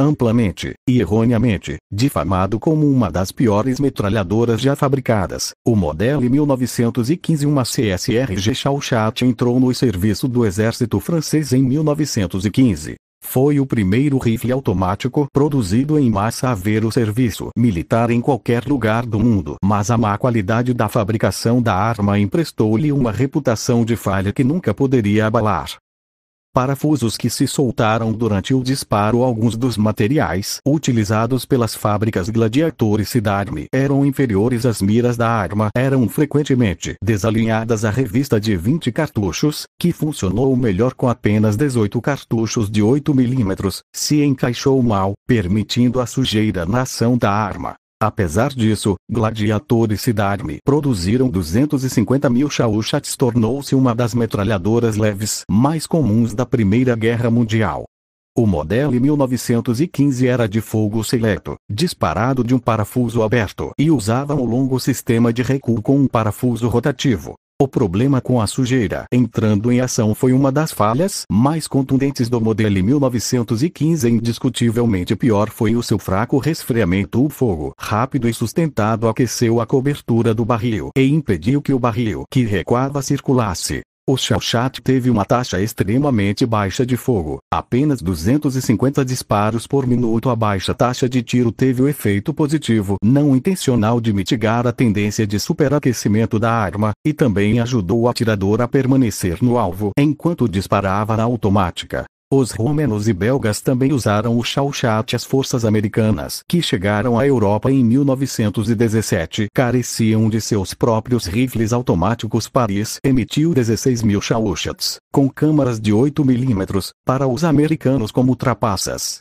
amplamente, e erroneamente, difamado como uma das piores metralhadoras já fabricadas. O modelo 1915 uma CSRG Chauchat entrou no serviço do exército francês em 1915. Foi o primeiro rifle automático produzido em massa a ver o serviço militar em qualquer lugar do mundo. Mas a má qualidade da fabricação da arma emprestou-lhe uma reputação de falha que nunca poderia abalar parafusos que se soltaram durante o disparo. Alguns dos materiais utilizados pelas fábricas Gladiator e Sidarme eram inferiores às miras da arma, eram frequentemente desalinhadas. A revista de 20 cartuchos, que funcionou melhor com apenas 18 cartuchos de 8 mm, se encaixou mal, permitindo a sujeira na ação da arma. Apesar disso, Gladiator e Sidarme produziram 250 mil Chats tornou-se uma das metralhadoras leves mais comuns da Primeira Guerra Mundial. O modelo 1915 era de fogo seleto, disparado de um parafuso aberto e usava um longo sistema de recuo com um parafuso rotativo. O problema com a sujeira entrando em ação foi uma das falhas mais contundentes do modelo 1915 indiscutivelmente pior foi o seu fraco resfriamento o fogo rápido e sustentado aqueceu a cobertura do barril e impediu que o barril que recuava circulasse. O Chat teve uma taxa extremamente baixa de fogo, apenas 250 disparos por minuto. A baixa taxa de tiro teve o efeito positivo não intencional de mitigar a tendência de superaquecimento da arma, e também ajudou o atirador a permanecer no alvo enquanto disparava na automática. Os romenos e belgas também usaram o chauchat as forças americanas que chegaram à Europa em 1917 careciam de seus próprios rifles automáticos Paris emitiu 16 mil chauchats, com câmaras de 8 milímetros, para os americanos como trapaças.